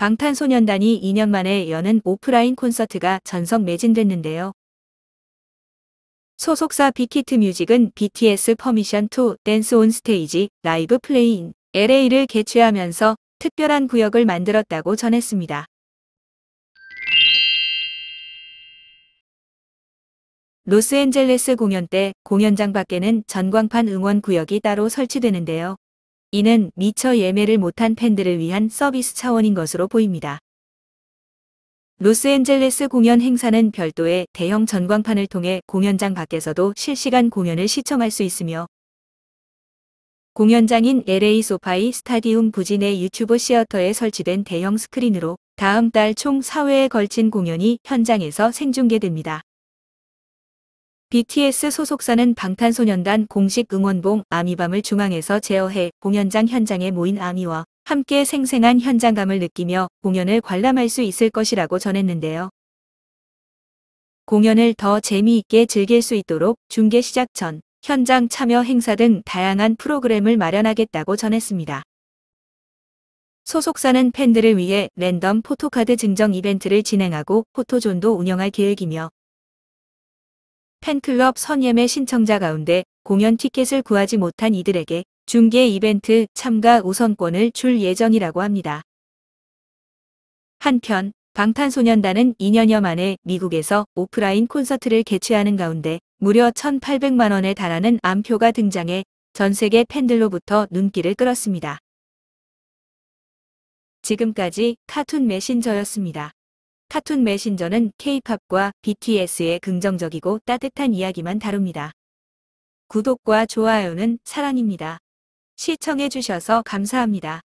방탄소년단이 2년 만에 여는 오프라인 콘서트가 전석 매진됐는데요. 소속사 빅히트 뮤직은 BTS 퍼미션 2 댄스 온 스테이지 라이브 플레이인 LA를 개최하면서 특별한 구역을 만들었다고 전했습니다. 로스앤젤레스 공연 때 공연장 밖에는 전광판 응원 구역이 따로 설치되는데요. 이는 미처 예매를 못한 팬들을 위한 서비스 차원인 것으로 보입니다. 로스앤젤레스 공연 행사는 별도의 대형 전광판을 통해 공연장 밖에서도 실시간 공연을 시청할 수 있으며 공연장인 LA 소파이 스타디움 부지 내 유튜브 시어터에 설치된 대형 스크린으로 다음 달 총 4회에 걸친 공연이 현장에서 생중계됩니다. BTS 소속사는 방탄소년단 공식 응원봉 아미밤을 중앙에서 제어해 공연장 현장에 모인 아미와 함께 생생한 현장감을 느끼며 공연을 관람할 수 있을 것이라고 전했는데요. 공연을 더 재미있게 즐길 수 있도록 중계 시작 전, 현장 참여 행사 등 다양한 프로그램을 마련하겠다고 전했습니다. 소속사는 팬들을 위해 랜덤 포토카드 증정 이벤트를 진행하고 포토존도 운영할 계획이며 팬클럽 선예매 신청자 가운데 공연 티켓을 구하지 못한 이들에게 중계 이벤트 참가 우선권을 줄 예정이라고 합니다. 한편 방탄소년단은 2년여 만에 미국에서 오프라인 콘서트를 개최하는 가운데 무려 1,800만 원에 달하는 암표가 등장해 전 세계 팬들로부터 눈길을 끌었습니다. 지금까지 카툰 메신저였습니다. 카툰 메신저는 K-팝과 BTS의 긍정적이고 따뜻한 이야기만 다룹니다. 구독과 좋아요는 사랑입니다. 시청해주셔서 감사합니다.